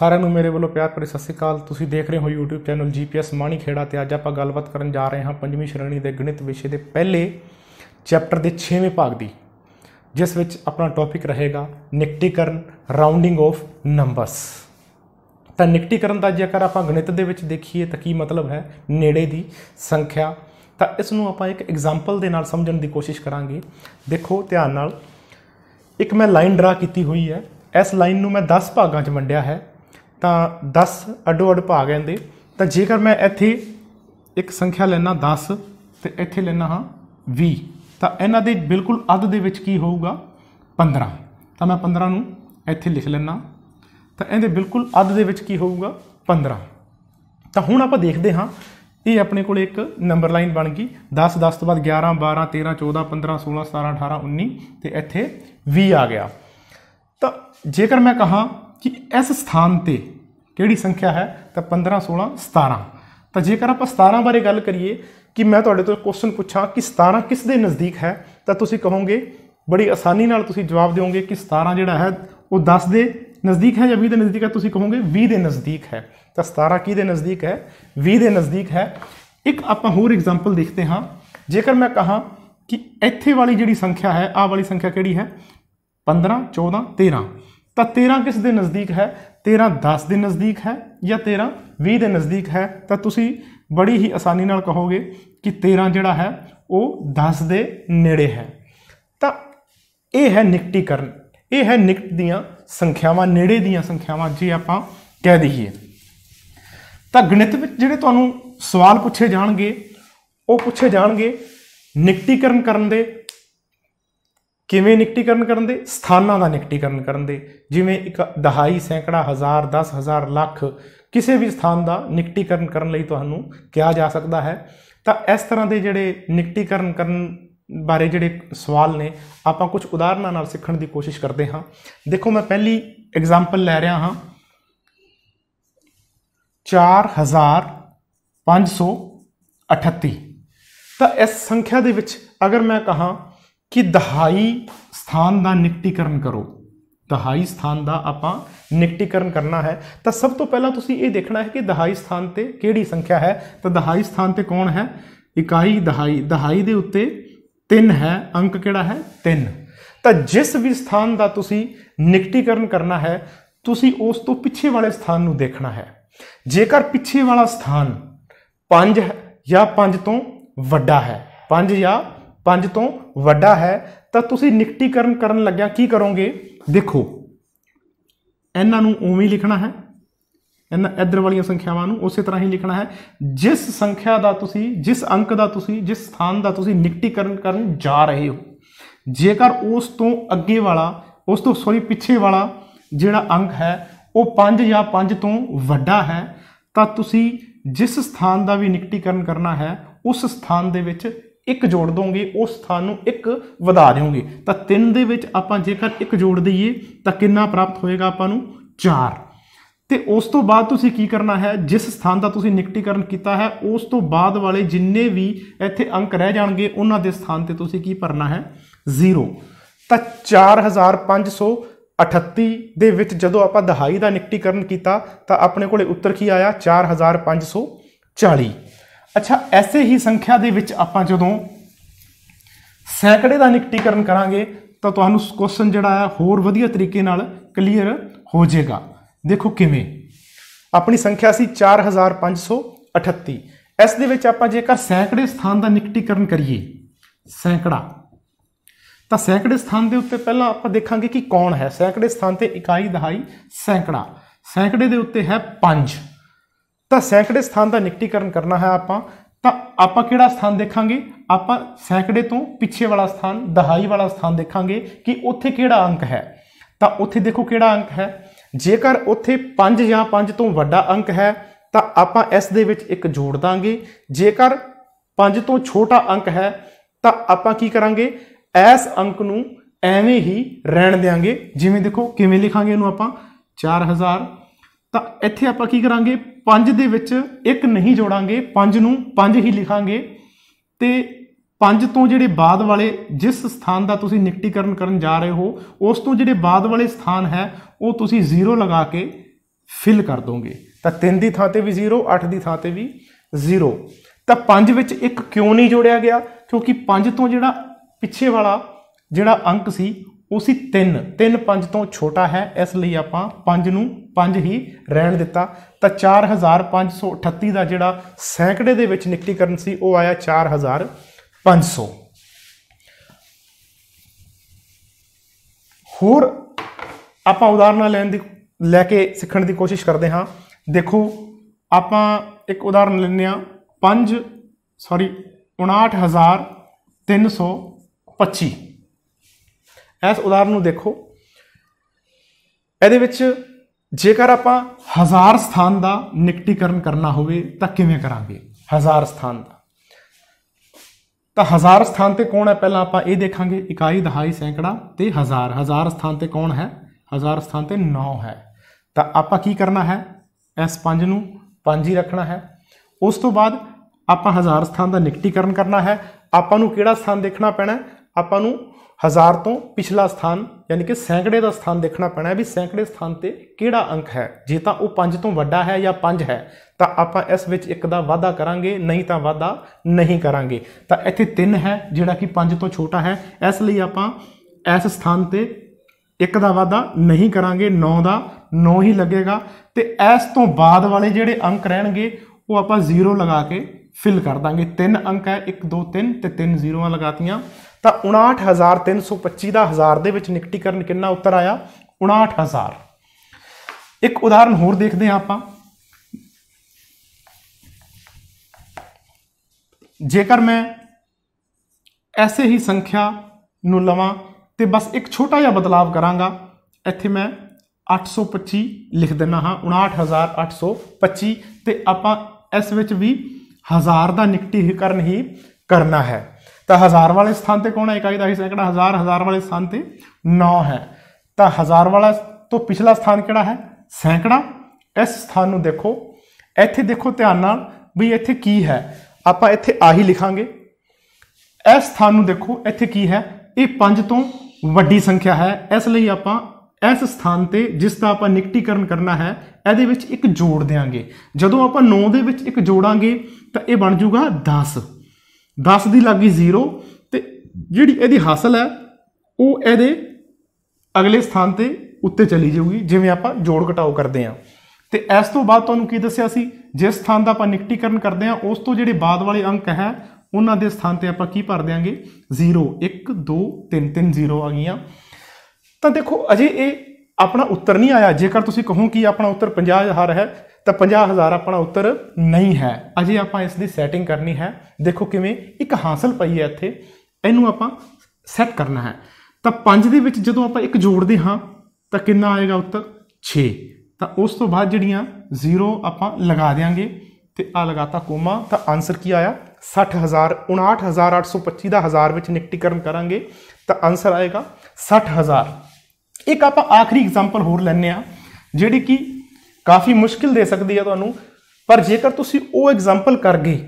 ਸਾਰਿਆਂ ਨੂੰ ਮੇਰੇ ਵੱਲੋਂ ਪਿਆਰ ਭਰੀ ਸਤਿ ਸ੍ਰੀ ਅਕਾਲ ਤੁਸੀਂ ਦੇਖ ਰਹੇ ਹੋ YouTube channel GPS Mani Khera ਤੇ ਅੱਜ ਆਪਾਂ ਗੱਲਬਾਤ ਕਰਨ ਜਾ ਰਹੇ ਹਾਂ ਪੰਜਵੀਂ ਸ਼੍ਰੇਣੀ ਦੇ ਗਣਿਤ ਵਿਸ਼ੇ ਦੇ ਪਹਿਲੇ ਚੈਪਟਰ ਦੇ 6ਵੇਂ ਭਾਗ ਦੀ ਜਿਸ ਵਿੱਚ ਆਪਣਾ ਟੌਪਿਕ ਰਹੇਗਾ ਨਿਕਟੀਕਰਨ ਰਾਉਂਡਿੰਗ ਆਫ ਨੰਬਰਸ ਤਾਂ ਨਿਕਟੀਕਰਨ ਦਾ ਜੇਕਰ ਆਪਾਂ ਗਣਿਤ ਦੇ ਵਿੱਚ ਦੇਖੀਏ ਤਾਂ ਕੀ ਮਤਲਬ ਹੈ ਨੇੜੇ ਦੀ ਸੰਖਿਆ ਤਾਂ ਇਸ ਨੂੰ ਆਪਾਂ ਇੱਕ ਐਗਜ਼ਾਮਪਲ ਦੇ ਨਾਲ ਸਮਝਣ ਦੀ ਕੋਸ਼ਿਸ਼ ਕਰਾਂਗੇ ਦੇਖੋ ਧਿਆਨ ਨਾਲ ਇੱਕ ਮੈਂ ਲਾਈਨ ਡਰਾ ਕੀਤੀ ਹੋਈ ਹੈ ਇਸ ਲਾਈਨ ਨੂੰ ਮੈਂ 10 ਭਾਗਾਂ 'ਚ ਵੰਡਿਆ ਹੈ ਤਾਂ 10 ਅੱਡੋ ਅੱਡ ਭਾਗ ਇਹਦੇ ਤਾਂ ਜੇਕਰ ਮੈਂ ਇੱਥੇ ਇੱਕ ਸੰਖਿਆ ਲੈਣਾ 10 ਤੇ ਇੱਥੇ ਲੈਣਾ ਹਾਂ 20 ਤਾਂ ਇਹਨਾਂ ਦੇ ਬਿਲਕੁਲ ਅੱਧ ਦੇ ਵਿੱਚ ਕੀ ਹੋਊਗਾ 15 ਤਾਂ ਮੈਂ 15 ਨੂੰ ਇੱਥੇ ਲਿਖ ਲੈਣਾ ਤਾਂ ਇਹਦੇ ਬਿਲਕੁਲ ਅੱਧ ਦੇ ਵਿੱਚ ਕੀ ਹੋਊਗਾ 15 ਤਾਂ ਹੁਣ ਆਪਾਂ ਦੇਖਦੇ ਹਾਂ ਇਹ ਆਪਣੇ ਕੋਲ ਇੱਕ ਨੰਬਰ ਲਾਈਨ ਬਣ ਗਈ 10 10 ਤੋਂ ਬਾਅਦ 11 12 13 14 15 16 17 18 19 ਤੇ ਇੱਥੇ 20 ਆ ਗਿਆ ਤਾਂ ਜੇਕਰ ਮੈਂ ਕਹਾ ਕਿ ਇਸ ਸਥਾਨ ਤੇ ਕਿਹੜੀ ਸੰਖਿਆ ਹੈ ਤਾਂ 15 16 17 ਤਾਂ ਜੇਕਰ ਆਪਾਂ 17 ਬਾਰੇ ਗੱਲ ਕਰੀਏ ਕਿ ਮੈਂ ਤੁਹਾਡੇ ਤੋਂ ਕੁਐਸਚਨ ਪੁੱਛਾਂ ਕਿ 17 ਕਿਸ ਦੇ ਨਜ਼ਦੀਕ ਹੈ ਤਾਂ ਤੁਸੀਂ ਕਹੋਗੇ ਬੜੀ ਆਸਾਨੀ ਨਾਲ ਤੁਸੀਂ ਜਵਾਬ ਦਿਓਗੇ ਕਿ 17 ਜਿਹੜਾ ਹੈ ਉਹ 10 ਦੇ ਨਜ਼ਦੀਕ ਹੈ ਜਾਂ 20 ਦੇ ਨਜ਼ਦੀਕ ਹੈ ਤੁਸੀਂ ਕਹੋਗੇ 20 ਦੇ ਨਜ਼ਦੀਕ ਹੈ ਤਾਂ 17 ਕੀ ਦੇ ਨਜ਼ਦੀਕ ਹੈ 20 ਦੇ ਨਜ਼ਦੀਕ ਹੈ ਇੱਕ ਆਪਾਂ ਹੋਰ ਐਗਜ਼ਾਮਪਲ ਦੇਖਦੇ ਹਾਂ ਜੇਕਰ ਮੈਂ ਕਹਾਂ ਕਿ ਇੱਥੇ ਵਾਲੀ ਜਿਹੜੀ ਸੰਖਿਆ ਹੈ ਆਹ ਵਾਲੀ ਸੰਖਿਆ ਕਿਹੜੀ ਹੈ 15 14 13 ਤਾਂ 13 ਕਿਸ ਦੇ ਨਜ਼ਦੀਕ ਹੈ 13 10 ਦੇ ਨਜ਼ਦੀਕ ਹੈ ਜਾਂ 13 20 ਦੇ ਨਜ਼ਦੀਕ ਹੈ ਤਾਂ ਤੁਸੀਂ ਬੜੀ ਹੀ ਆਸਾਨੀ ਨਾਲ ਕਹੋਗੇ ਕਿ 13 ਜਿਹੜਾ ਹੈ ਉਹ 10 ਦੇ ਨੇੜੇ ਹੈ ਤਾਂ ਇਹ ਹੈ ਨਿਕਟੀਕਰਨ ਇਹ ਹੈ ਨਿਕਟ ਦੀਆਂ ਸੰਖਿਆਵਾਂ ਨੇੜੇ ਦੀਆਂ ਸੰਖਿਆਵਾਂ ਜੇ ਆਪਾਂ ਕਹਿ ਦਈਏ ਤਾਂ ਗਣਿਤ ਵਿੱਚ ਜਿਹੜੇ ਤੁਹਾਨੂੰ ਸਵਾਲ ਪੁੱਛੇ ਜਾਣਗੇ ਉਹ ਪੁੱਛੇ ਜਾਣਗੇ ਨਿਕਟੀਕਰਨ ਕਰਨ ਦੇ ਕਿਵੇਂ ਨਿਕਟੀਕਰਨ ਕਰਨ ਦੇ ਸਥਾਨਾਂ ਦਾ ਨਿਕਟੀਕਰਨ ਕਰਨ ਦੇ ਜਿਵੇਂ ਇੱਕ ਦਹਾਈ ਸੈਂਕੜਾ ਹਜ਼ਾਰ 10000 ਲੱਖ ਕਿਸੇ ਵੀ ਸਥਾਨ ਦਾ ਨਿਕਟੀਕਰਨ ਕਰਨ ਲਈ ਤੁਹਾਨੂੰ ਕਿਹਾ ਜਾ ਸਕਦਾ ਹੈ ਤਾਂ ਇਸ ਤਰ੍ਹਾਂ ਦੇ ਜਿਹੜੇ ਨਿਕਟੀਕਰਨ ਕਰਨ ਬਾਰੇ ਜਿਹੜੇ ਸਵਾਲ ਨੇ ਆਪਾਂ ਕੁਝ ਉਦਾਹਰਨਾਂ ਨਾਲ ਸਿੱਖਣ ਦੀ ਕੋਸ਼ਿਸ਼ ਕਰਦੇ ਹਾਂ ਦੇਖੋ ਮੈਂ ਪਹਿਲੀ ਐਗਜ਼ਾਮਪਲ ਲੈ ਰਿਹਾ ਹਾਂ 4538 ਤਾਂ ਇਸ ਸੰਖਿਆ ਦੇ ਵਿੱਚ ਅਗਰ ਮੈਂ ਕਹਾ ਕਿ ਦਹਾਈ ਸਥਾਨ ਦਾ ਨਿਕਟੀਕਰਨ ਕਰੋ ਦਹਾਈ ਸਥਾਨ ਦਾ ਆਪਾਂ ਨਿਕਟੀਕਰਨ ਕਰਨਾ ਹੈ ਤਾਂ ਸਭ ਤੋਂ ਪਹਿਲਾਂ ਤੁਸੀਂ ਇਹ ਦੇਖਣਾ ਹੈ ਕਿ ਦਹਾਈ ਸਥਾਨ ਤੇ ਕਿਹੜੀ ਸੰਖਿਆ ਹੈ ਤਾਂ ਦਹਾਈ ਸਥਾਨ ਤੇ ਕੌਣ ਹੈ ਇਕਾਈ ਦਹਾਈ ਦਹਾਈ ਦੇ ਉੱਤੇ 3 ਹੈ ਅੰਕ ਕਿਹੜਾ ਹੈ 3 ਤਾਂ ਜਿਸ ਵੀ ਸਥਾਨ ਦਾ ਤੁਸੀਂ ਨਿਕਟੀਕਰਨ ਕਰਨਾ ਹੈ ਤੁਸੀਂ ਉਸ ਤੋਂ ਪਿੱਛੇ ਵਾਲੇ ਸਥਾਨ ਨੂੰ ਦੇਖਣਾ ਹੈ ਜੇਕਰ ਪਿੱਛੇ ਵਾਲਾ ਸਥਾਨ 5 ਹੈ ਜਾਂ 5 ਤੋਂ ਵੱਡਾ ਹੈ 5 ਜਾਂ 5 ਤੋਂ ਵੱਡਾ ਹੈ ਤਾਂ ਤੁਸੀਂ ਨਿਕਟੀਕਰਨ ਕਰਨ ਲੱਗਿਆ ਕੀ ਕਰੋਗੇ ਦੇਖੋ ਇਹਨਾਂ ਨੂੰ ਉਵੇਂ ਹੀ ਲਿਖਣਾ ਹੈ ਇਹਨਾਂ ਇਧਰ ਵਾਲੀਆਂ ਸੰਖਿਆਵਾਂ ਨੂੰ ਉਸੇ ਤਰ੍ਹਾਂ ਹੀ ਲਿਖਣਾ ਹੈ ਜਿਸ ਸੰਖਿਆ ਦਾ ਤੁਸੀਂ ਜਿਸ ਅੰਕ ਦਾ ਤੁਸੀਂ ਜਿਸ ਸਥਾਨ ਦਾ ਤੁਸੀਂ ਨਿਕਟੀਕਰਨ ਕਰਨ ਜਾ ਰਹੇ ਹੋ ਜੇਕਰ ਉਸ ਤੋਂ ਅੱਗੇ ਵਾਲਾ ਉਸ ਤੋਂ ਸੌਰੀ ਪਿੱਛੇ ਵਾਲਾ ਜਿਹੜਾ ਅੰਕ ਹੈ ਉਹ 5 ਜਾਂ 5 ਤੋਂ ਵੱਡਾ ਹੈ ਤਾਂ ਤੁਸੀਂ ਜਿਸ ਸਥਾਨ ਦਾ ਵੀ ਨਿਕਟੀਕਰਨ ਕਰਨਾ ਹੈ ਉਸ ਸਥਾਨ ਦੇ ਵਿੱਚ ਇੱਕ ਜੋੜ ਦੋਗੇ ਉਸ ਸਥਾਨ ਨੂੰ ਇੱਕ ਵਧਾ ਦਿਓਗੇ ਤਾਂ ਤਿੰਨ ਦੇ ਵਿੱਚ ਆਪਾਂ ਜੇਕਰ ਇੱਕ ਜੋੜ ਦਈਏ ਤਾਂ ਕਿੰਨਾ ਪ੍ਰਾਪਤ ਹੋਏਗਾ ਆਪਾਂ ਨੂੰ 4 ਤੇ ਉਸ ਤੋਂ ਬਾਅਦ ਤੁਸੀਂ ਕੀ ਕਰਨਾ ਹੈ ਜਿਸ ਸਥਾਨ ਦਾ ਤੁਸੀਂ ਨਿਕਟੀਕਰਨ ਕੀਤਾ ਹੈ ਉਸ ਤੋਂ ਬਾਅਦ ਵਾਲੇ ਜਿੰਨੇ ਵੀ ਇੱਥੇ ਅੰਕ ਰਹਿ ਜਾਣਗੇ ਉਹਨਾਂ ਦੇ ਸਥਾਨ ਤੇ ਤੁਸੀਂ ਕੀ ਭਰਨਾ ਹੈ 0 ਤਾਂ 4538 ਦੇ ਵਿੱਚ ਜਦੋਂ ਆਪਾਂ ਦਹਾਈ ਦਾ ਨਿਕਟੀਕਰਨ ਕੀਤਾ ਤਾਂ ਆਪਣੇ ਕੋਲੇ ਉੱਤਰ ਕੀ ਆਇਆ 4540 ਅੱਛਾ ਐਸੇ ਹੀ ਸੰਖਿਆ ਦੇ ਵਿੱਚ ਆਪਾਂ ਜਦੋਂ ਸੈਂਕੜੇ ਦਾ ਨਿਕਟੀਕਰਨ ਕਰਾਂਗੇ ਤਾਂ ਤੁਹਾਨੂੰ ਕੁਐਸਚਨ ਜਿਹੜਾ ਹੈ ਹੋਰ ਵਧੀਆ ਤਰੀਕੇ ਨਾਲ ਕਲੀਅਰ ਹੋ ਜਾਏਗਾ ਦੇਖੋ ਕਿਵੇਂ ਆਪਣੀ ਸੰਖਿਆ ਸੀ 4538 ਇਸ ਦੇ ਵਿੱਚ ਆਪਾਂ ਜੇਕਰ ਸੈਂਕੜੇ ਸਥਾਨ ਦਾ ਨਿਕਟੀਕਰਨ ਕਰੀਏ ਸੈਂਕੜਾ ਤਾਂ ਸੈਂਕੜੇ ਸਥਾਨ ਦੇ ਉੱਤੇ ਪਹਿਲਾਂ ਆਪਾਂ ਦੇਖਾਂਗੇ ਕਿ ਕੌਣ ਹੈ ਸੈਂਕੜੇ ਸਥਾਨ ਤੇ ਇਕਾਈ ਦਹਾਈ ਸੈਂਕੜਾ ਸੈਂਕੜੇ ਦੇ ਉੱਤੇ ਹੈ 5 ਤਾਂ ਸੈਂਕੜੇ ਸਥਾਨ ਦਾ ਨਿਕਟੀਕਰਨ ਕਰਨਾ ਹੈ ਆਪਾਂ ਤਾਂ ਆਪਾਂ ਕਿਹੜਾ ਸਥਾਨ ਦੇਖਾਂਗੇ ਆਪਾਂ ਸੈਂਕੜੇ ਤੋਂ ਪਿੱਛੇ ਵਾਲਾ ਸਥਾਨ ਦਹਾਈ ਵਾਲਾ ਸਥਾਨ ਦੇਖਾਂਗੇ ਕਿ ਉੱਥੇ ਕਿਹੜਾ ਅੰਕ ਹੈ ਤਾਂ ਉੱਥੇ ਦੇਖੋ ਕਿਹੜਾ ਅੰਕ ਹੈ ਜੇਕਰ ਉੱਥੇ 5 ਜਾਂ 5 ਤੋਂ ਵੱਡਾ ਅੰਕ ਹੈ ਤਾਂ ਆਪਾਂ ਇਸ ਦੇ ਵਿੱਚ ਇੱਕ ਜੋੜ ਦਾਂਗੇ ਜੇਕਰ 5 ਤੋਂ ਛੋਟਾ ਅੰਕ ਹੈ ਤਾਂ ਆਪਾਂ ਕੀ ਕਰਾਂਗੇ ਇਸ ਅੰਕ ਨੂੰ ਐਵੇਂ ਹੀ ਰਹਿਣ ਦੇਾਂਗੇ ਜਿਵੇਂ ਦੇਖੋ ਕਿਵੇਂ ਲਿਖਾਂਗੇ ਇਹਨੂੰ ਆਪਾਂ 4000 ਤਾਂ ਇੱਥੇ ਆਪਾਂ ਕੀ ਕਰਾਂਗੇ 5 ਦੇ ਵਿੱਚ ਇੱਕ ਨਹੀਂ ਜੋੜਾਂਗੇ 5 ਨੂੰ 5 ਹੀ ਲਿਖਾਂਗੇ ਤੇ 5 ਤੋਂ ਜਿਹੜੇ ਬਾਅਦ ਵਾਲੇ ਜਿਸ ਸਥਾਨ ਦਾ ਤੁਸੀਂ ਨਿਕਟੀਕਰਨ ਕਰਨ ਜਾ ਰਹੇ ਹੋ ਉਸ ਤੋਂ ਜਿਹੜੇ ਬਾਅਦ ਵਾਲੇ ਸਥਾਨ ਹੈ ਉਹ ਤੁਸੀਂ ਜ਼ੀਰੋ ਲਗਾ ਕੇ ਫਿਲ ਕਰ ਦੋਗੇ ਤਾਂ 3 ਦੀ ਥਾਂ ਤੇ ਵੀ ਜ਼ੀਰੋ 8 ਦੀ ਥਾਂ ਤੇ ਵੀ ਜ਼ੀਰੋ ਤਾਂ 5 ਵਿੱਚ ਇੱਕ ਕਿਉਂ ਨਹੀਂ ਜੋੜਿਆ ਗਿਆ ਕਿਉਂਕਿ 5 ਤੋਂ ਜਿਹੜਾ ਪਿੱਛੇ ਵਾਲਾ ਜਿਹੜਾ ਅੰਕ ਸੀ ਉਸੀ 3 3 5 ਤੋਂ ਛੋਟਾ ਹੈ ਇਸ ਲਈ ਆਪਾਂ 5 ਨੂੰ 5 ਹੀ ਰਹਿਣ ਦਿੱਤਾ ਤਾਂ 4538 ਦਾ ਜਿਹੜਾ ਸੈਂਕੜੇ ਦੇ ਵਿੱਚ ਨਿਕਟੀ ਕਰਨ ਸੀ ਉਹ ਆਇਆ 4500 ਹੋਰ ਆਪਾਂ ਉਦਾਹਰਨਾਂ ਲੈਣ ਦੀ ਲੈ ਕੇ ਸਿੱਖਣ ਦੀ ਕੋਸ਼ਿਸ਼ ਕਰਦੇ ਹਾਂ ਦੇਖੋ ਆਪਾਂ ਇੱਕ ਉਦਾਹਰਨ ਲੈਂਦੇ ਆ 5 ਸੌਰੀ 59325 ਇਸ ਉਦਾਹਰਨ ਨੂੰ ਦੇਖੋ ਇਹਦੇ ਵਿੱਚ ਜੇਕਰ ਆਪਾਂ ਹਜ਼ਾਰ ਸਥਾਨ ਦਾ ਨਿਕਟੀਕਰਨ ਕਰਨਾ ਹੋਵੇ ਤਾਂ ਕਿਵੇਂ ਕਰਾਂਗੇ ਹਜ਼ਾਰ ਸਥਾਨ ਦਾ ਤਾਂ ਹਜ਼ਾਰ ਸਥਾਨ ਤੇ ਕੌਣ ਹੈ ਪਹਿਲਾਂ ਆਪਾਂ ਇਹ ਦੇਖਾਂਗੇ ਇਕਾਈ ਦਹਾਈ ਸੈਂਕੜਾ ਤੇ ਹਜ਼ਾਰ ਹਜ਼ਾਰ ਸਥਾਨ ਤੇ ਕੌਣ ਹੈ ਹਜ਼ਾਰ ਸਥਾਨ ਤੇ 9 ਹੈ ਤਾਂ ਆਪਾਂ ਕੀ ਕਰਨਾ ਹੈ ਇਸ 5 ਨੂੰ 5 ਹੀ ਰੱਖਣਾ ਹੈ ਉਸ ਤੋਂ ਬਾਅਦ ਆਪਾਂ ਹਜ਼ਾਰ ਸਥਾਨ ਦਾ ਨਿਕਟੀਕਰਨ ਕਰਨਾ ਹੈ ਆਪਾਂ ਨੂੰ ਕਿਹੜਾ ਸਥਾਨ ਦੇਖਣਾ ਪੈਣਾ ਆਪਾਂ ਨੂੰ ਹਜ਼ਾਰ ਤੋਂ ਪਿਛਲਾ ਸਥਾਨ ਯਾਨੀ ਕਿ ਸੈਂਕੜੇ ਦਾ ਸਥਾਨ ਦੇਖਣਾ ਪੈਣਾ ਹੈ ਵੀ ਸੈਂਕੜੇ ਸਥਾਨ ਤੇ ਕਿਹੜਾ ਅੰਕ ਹੈ ਜੇ ਤਾਂ ਉਹ 5 ਤੋਂ ਵੱਡਾ ਹੈ ਜਾਂ 5 ਹੈ ਤਾਂ ਆਪਾਂ ਇਸ ਵਿੱਚ ਇੱਕ ਦਾ ਵਾਧਾ ਕਰਾਂਗੇ ਨਹੀਂ ਤਾਂ ਵਾਧਾ ਨਹੀਂ ਕਰਾਂਗੇ ਤਾਂ ਇੱਥੇ 3 ਹੈ ਜਿਹੜਾ ਕਿ 5 ਤੋਂ ਛੋਟਾ ਹੈ ਇਸ ਲਈ ਆਪਾਂ ਇਸ ਸਥਾਨ ਤੇ ਇੱਕ ਦਾ ਵਾਧਾ ਨਹੀਂ ਕਰਾਂਗੇ 9 ਦਾ 9 ਹੀ ਲੱਗੇਗਾ ਤੇ ਇਸ ਤੋਂ ਬਾਅਦ ਵਾਲੇ ਜਿਹੜੇ ਅੰਕ ਰਹਿਣਗੇ ਉਹ ਆਪਾਂ 0 ਲਗਾ ਕੇ ਫਿਲ ਕਰ ਦਾਂਗੇ 3 ਅੰਕ ਹੈ 1 2 3 ਤੇ 3 ਜ਼ੀਰੋਆਂ ਲਗਾਤੀਆਂ ਤਾਂ 59325 ਦਾ ਹਜ਼ਾਰ ਦੇ ਵਿੱਚ ਨਿਕਟੀਕਰਨ ਕਿੰਨਾ ਉੱਤਰ ਆਇਆ 59000 ਇੱਕ ਉਦਾਹਰਨ ਹੋਰ ਦੇਖਦੇ ਹਾਂ ਆਪਾਂ ਜੇਕਰ ਮੈਂ ਐਸੇ ਹੀ ਸੰਖਿਆ ਨੂੰ ਲਵਾਂ ਤੇ ਬਸ ਇੱਕ ਛੋਟਾ ਜਿਹਾ ਬਦਲਾਵ ਕਰਾਂਗਾ ਇੱਥੇ ਮੈਂ 825 ਲਿਖ ਦਿੰਨਾ ਹਾਂ 59825 ਤੇ ਆਪਾਂ ਇਸ ਵਿੱਚ ਵੀ ਹਜ਼ਾਰ ਦਾ ਨਿਕਟੀਕਰਨ ਹੀ ਕਰਨਾ ਹੈ ਤਾਂ ਹਜ਼ਾਰ ਵਾਲੇ ਸਥਾਨ ਤੇ ਕੌਣ ਹੈ ਇਕਾਈ ਦਾ ਕਿਹੜਾ ਹਜ਼ਾਰ ਹਜ਼ਾਰ ਵਾਲੇ ਸਥਾਨ ਤੇ 9 ਹੈ ਤਾਂ ਹਜ਼ਾਰ ਵਾਲਾ ਤੋਂ ਪਿਛਲਾ ਸਥਾਨ ਕਿਹੜਾ ਹੈ ਸੈਂਕੜਾ ਇਸ ਸਥਾਨ ਨੂੰ ਦੇਖੋ ਇੱਥੇ ਦੇਖੋ ਧਿਆਨ ਨਾਲ ਵੀ ਇੱਥੇ ਕੀ ਹੈ ਆਪਾਂ ਇੱਥੇ ਆਹੀ ਲਿਖਾਂਗੇ ਇਸ ਸਥਾਨ ਨੂੰ ਦੇਖੋ ਇੱਥੇ ਕੀ ਹੈ ਇਹ 5 ਤੋਂ ਵੱਡੀ ਸੰਖਿਆ ਹੈ ਇਸ ਲਈ ਆਪਾਂ ਇਸ ਸਥਾਨ ਤੇ ਜਿਸ ਦਾ ਆਪਾਂ ਨਿਕਟੀਕਰਨ ਕਰਨਾ ਹੈ ਇਹਦੇ ਵਿੱਚ ਇੱਕ ਜੋੜ ਦੇਾਂਗੇ ਜਦੋਂ ਆਪਾਂ 9 ਦੇ ਵਿੱਚ ਇੱਕ ਜੋੜਾਂਗੇ ਤਾਂ ਇਹ ਬਣ ਜਾਊਗਾ 10 10 ਦੀ ਲੱਗੀ 0 ਤੇ ਜਿਹੜੀ ਇਹਦੀ ਹਾਸਲ ਹੈ ਉਹ ਇਹਦੇ ਅਗਲੇ ਸਥਾਨ ਤੇ ਉੱਤੇ ਚਲੀ ਜਾਊਗੀ ਜਿਵੇਂ ਆਪਾਂ ਜੋੜ ਘਟਾਓ ਕਰਦੇ ਆਂ ਤੇ ਇਸ ਤੋਂ ਬਾਅਦ ਤੁਹਾਨੂੰ ਕੀ ਦੱਸਿਆ ਸੀ ਜਿਸ ਸਥਾਨ ਦਾ ਆਪਾਂ ਨਿਕਟੀਕਰਨ ਕਰਦੇ ਆਂ ਉਸ ਤੋਂ ਜਿਹੜੇ ਬਾਅਦ ਵਾਲੇ ਅੰਕ ਹੈ ਉਹਨਾਂ ਦੇ ਸਥਾਨ ਤੇ ਆਪਾਂ ਕੀ ਭਰ ਦੇਾਂਗੇ 0 1 2 3 3 0 ਆ ਗਈਆਂ ਤਾਂ ਦੇਖੋ ਅਜੇ ਇਹ ਆਪਣਾ ਉੱਤਰ ਨਹੀਂ ਆਇਆ ਜੇਕਰ ਤੁਸੀਂ ਕਹੋ ਕਿ ਆਪਣਾ ਉੱਤਰ 50 ਹਜ਼ਾਰ ਹੈ ਤਾਂ 50000 ਆਪਣਾ ਉੱਤਰ ਨਹੀਂ ਹੈ ਅਜੇ ਆਪਾਂ ਇਸ ਦੀ ਸੈਟਿੰਗ ਕਰਨੀ ਹੈ ਦੇਖੋ ਕਿਵੇਂ ਇੱਕ ਹਾਸਲ ਪਈ ਹੈ ਇੱਥੇ ਇਹਨੂੰ ਆਪਾਂ ਸੈੱਟ ਕਰਨਾ ਹੈ ਤਾਂ 5 ਦੇ ਵਿੱਚ ਜਦੋਂ ਆਪਾਂ ਇੱਕ ਜੋੜਦੇ ਹਾਂ ਤਾਂ ਕਿੰਨਾ ਆਏਗਾ ਉੱਤਰ 6 ਤਾਂ ਉਸ ਤੋਂ ਬਾਅਦ ਜਿਹੜੀਆਂ 0 ਆਪਾਂ ਲਗਾ ਦੇਾਂਗੇ ਤੇ ਆ ਲਗਾਤਾ ਕੋਮਾ ਤਾਂ ਆਨਸਰ ਕੀ ਆਇਆ 60000 59825 ਦਾ ਹਜ਼ਾਰ ਵਿੱਚ ਨਿਕਟੀਕਰਨ ਕਰਾਂਗੇ ਤਾਂ ਆਨਸਰ ਆਏਗਾ 60000 ਇੱਕ ਆਪਾਂ ਆਖਰੀ ਐਗਜ਼ਾਮਪਲ ਹੋਰ ਲੈਣੇ ਆ ਜਿਹੜੀ ਕਿ ਕਾਫੀ ਮੁਸ਼ਕਿਲ ਦੇ ਸਕਦੀ ਹੈ ਤੁਹਾਨੂੰ ਪਰ ਜੇਕਰ ਤੁਸੀਂ ਉਹ ਐਗਜ਼ਾਮਪਲ ਕਰ ਗਏ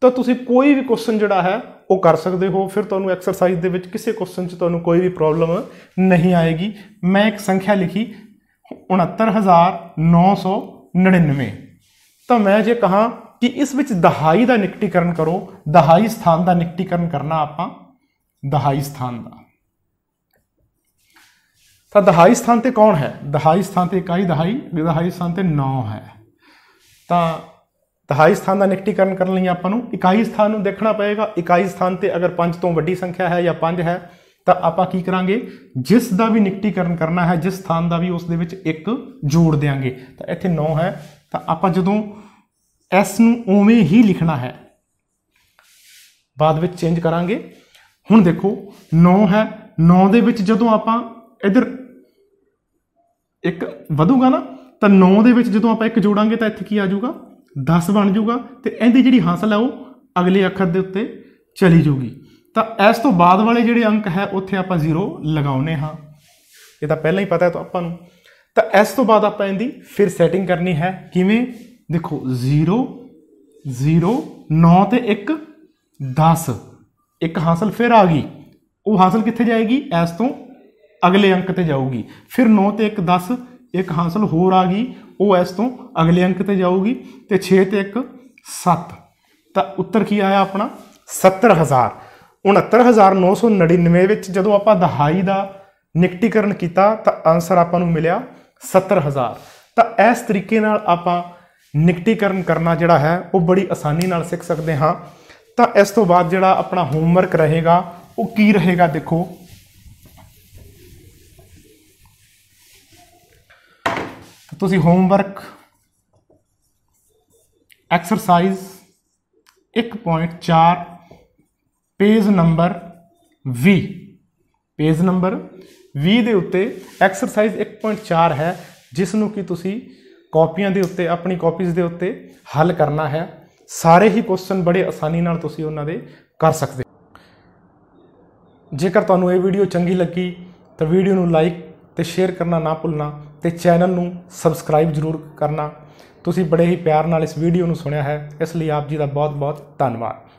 ਤਾਂ ਤੁਸੀਂ ਕੋਈ ਵੀ ਕੁਐਸਚਨ ਜਿਹੜਾ ਹੈ ਉਹ ਕਰ ਸਕਦੇ ਹੋ ਫਿਰ ਤੁਹਾਨੂੰ ਐਕਸਰਸਾਈਜ਼ ਦੇ ਵਿੱਚ ਕਿਸੇ ਕੁਐਸਚਨ 'ਚ ਤੁਹਾਨੂੰ ਕੋਈ ਵੀ ਪ੍ਰੋਬਲਮ ਨਹੀਂ ਆਏਗੀ ਮੈਂ ਇੱਕ ਸੰਖਿਆ ਲਿਖੀ 69999 ਤਾਂ ਮੈਂ ਜੇ ਕਹਾ ਕਿ ਇਸ ਵਿੱਚ ਦਹਾਈ ਦਾ ਨਿਕਟੀਕਰਨ ਕਰੋ ਦਹਾਈ ਸਥਾਨ ਦਾ ਨਿਕਟੀਕਰਨ ਕਰਨਾ ਆਪਾਂ ਦਹਾਈ ਸਥਾਨ ਦਾ ਤਾਂ ਦਹਾਈ ਸਥਾਨ ਤੇ ਕੌਣ ਹੈ ਦਹਾਈ ਸਥਾਨ ਤੇ ਇਕਾਈ ਦਹਾਈ ਦਹਾਈ ਸਥਾਨ ਤੇ 9 ਹੈ ਤਾਂ ਦਹਾਈ ਸਥਾਨ ਦਾ ਨਿਕਟੀਕਰਨ ਕਰਨ ਲਈ ਆਪਾਂ ਨੂੰ ਇਕਾਈ ਸਥਾਨ ਨੂੰ ਦੇਖਣਾ ਪਏਗਾ ਇਕਾਈ ਸਥਾਨ ਤੇ ਅਗਰ 5 ਤੋਂ ਵੱਡੀ ਸੰਖਿਆ ਹੈ ਜਾਂ 5 ਹੈ ਤਾਂ ਆਪਾਂ ਕੀ ਕਰਾਂਗੇ ਜਿਸ ਦਾ ਵੀ ਨਿਕਟੀਕਰਨ ਕਰਨਾ ਹੈ ਜਿਸ ਸਥਾਨ ਦਾ ਵੀ ਉਸ ਦੇ ਵਿੱਚ ਇੱਕ ਜੋੜ ਦੇਾਂਗੇ ਤਾਂ ਇੱਥੇ 9 ਹੈ ਤਾਂ ਆਪਾਂ ਜਦੋਂ s ਨੂੰ ਉਵੇਂ ਹੀ ਲਿਖਣਾ ਹੈ ਬਾਅਦ ਵਿੱਚ ਚੇਂਜ ਕਰਾਂਗੇ ਹੁਣ ਦੇਖੋ 9 ਹੈ 9 ਦੇ ਵਿੱਚ ਜਦੋਂ ਆਪਾਂ ਇਧਰ ਇੱਕ ਵਧੂਗਾ ਨਾ ਤਾਂ 9 ਦੇ ਵਿੱਚ ਜਦੋਂ ਆਪਾਂ ਇੱਕ ਜੋੜਾਂਗੇ ਤਾਂ ਇੱਥੇ ਕੀ ਆ ਜਾਊਗਾ 10 ਬਣ ਜਾਊਗਾ ਤੇ ਇਹਦੀ ਜਿਹੜੀ ਹਾਸਲ ਹੈ ਉਹ ਅਗਲੇ ਅੱਖਰ ਦੇ ਉੱਤੇ ਚਲੀ ਜਾਊਗੀ ਤਾਂ ਇਸ ਤੋਂ ਬਾਅਦ ਵਾਲੇ ਜਿਹੜੇ ਅੰਕ ਹੈ ਉੱਥੇ ਆਪਾਂ 0 ਲਗਾਉਨੇ ਹਾਂ ਇਹ ਤਾਂ ਪਹਿਲਾਂ ਹੀ ਪਤਾ ਹੈ ਤਾਂ ਆਪਾਂ ਨੂੰ ਤਾਂ ਇਸ ਤੋਂ ਬਾਅਦ ਆਪਾਂ ਇਹਦੀ ਫਿਰ ਸੈਟਿੰਗ ਕਰਨੀ ਹੈ ਕਿਵੇਂ ਦੇਖੋ 0 0 9 ਤੇ 1 10 ਇੱਕ ਹਾਸਲ ਫਿਰ ਆ ਗਈ ਉਹ ਹਾਸਲ ਕਿੱਥੇ ਜਾਏਗੀ ਇਸ ਤੋਂ ਅਗਲੇ ਅੰਕ ਤੇ ਜਾਊਗੀ ਫਿਰ 9 ਤੇ 1 10 ਇੱਕ ਹਾਸਲ ਹੋਰ ਆ ਗਈ ਉਹ ਇਸ ਤੋਂ ਅਗਲੇ ਅੰਕ ਤੇ ਜਾਊਗੀ ਤੇ 6 ਤੇ 1 7 ਤਾਂ ਉੱਤਰ ਕੀ ਆਇਆ ਆਪਣਾ 70000 69999 ਵਿੱਚ ਜਦੋਂ ਆਪਾਂ ਦਹਾਈ ਦਾ ਨਿਕਟੀਕਰਨ ਕੀਤਾ ਤਾਂ ਆਨਸਰ ਆਪਾਂ ਨੂੰ ਮਿਲਿਆ 70000 ਤਾਂ ਇਸ ਤਰੀਕੇ ਨਾਲ ਆਪਾਂ ਨਿਕਟੀਕਰਨ ਕਰਨਾ ਜਿਹੜਾ ਹੈ ਉਹ ਬੜੀ ਆਸਾਨੀ ਨਾਲ ਸਿੱਖ ਸਕਦੇ ਹਾਂ ਤਾਂ ਇਸ ਤੋਂ ਬਾਅਦ ਜਿਹੜਾ ਆਪਣਾ ਹੋਮਵਰਕ ਰਹੇਗਾ ਉਹ ਕੀ ਰਹੇਗਾ ਦੇਖੋ ਤੁਸੀਂ homework exercise 1.4 page number 20 page number 20 ਦੇ ਉੱਤੇ ਐਕਸਰਸਾਈਜ਼ 1.4 ਹੈ ਜਿਸ ਨੂੰ ਕਿ ਤੁਸੀਂ ਕਾਪੀਆਂ ਦੇ ਉੱਤੇ ਆਪਣੀ ਕਾਪੀਜ਼ ਦੇ ਉੱਤੇ ਹੱਲ ਕਰਨਾ ਹੈ ਸਾਰੇ ਹੀ ਕੁਐਸਚਨ ਬੜੇ ਆਸਾਨੀ ਨਾਲ ਤੁਸੀਂ ਉਹਨਾਂ ਦੇ ਕਰ ਸਕਦੇ ਜੇਕਰ ਤੁਹਾਨੂੰ ਇਹ ਵੀਡੀਓ ਚੰਗੀ ਲੱਗੀ ਤਾਂ ਵੀਡੀਓ ਨੂੰ ਲਾਈਕ ਤੇ ਸ਼ੇਅਰ ਕਰਨਾ ਨਾ ਭੁੱਲਣਾ ਤੇ ਚੈਨਲ ਨੂੰ ਸਬਸਕ੍ਰਾਈਬ ਜ਼ਰੂਰ ਕਰਨਾ ਤੁਸੀਂ ਬੜੇ ਹੀ ਪਿਆਰ ਨਾਲ ਇਸ ਵੀਡੀਓ ਨੂੰ ਸੁਣਿਆ ਹੈ ਇਸ ਲਈ ਆਪ ਜੀ ਦਾ ਬਹੁਤ-ਬਹੁਤ ਧੰਨਵਾਦ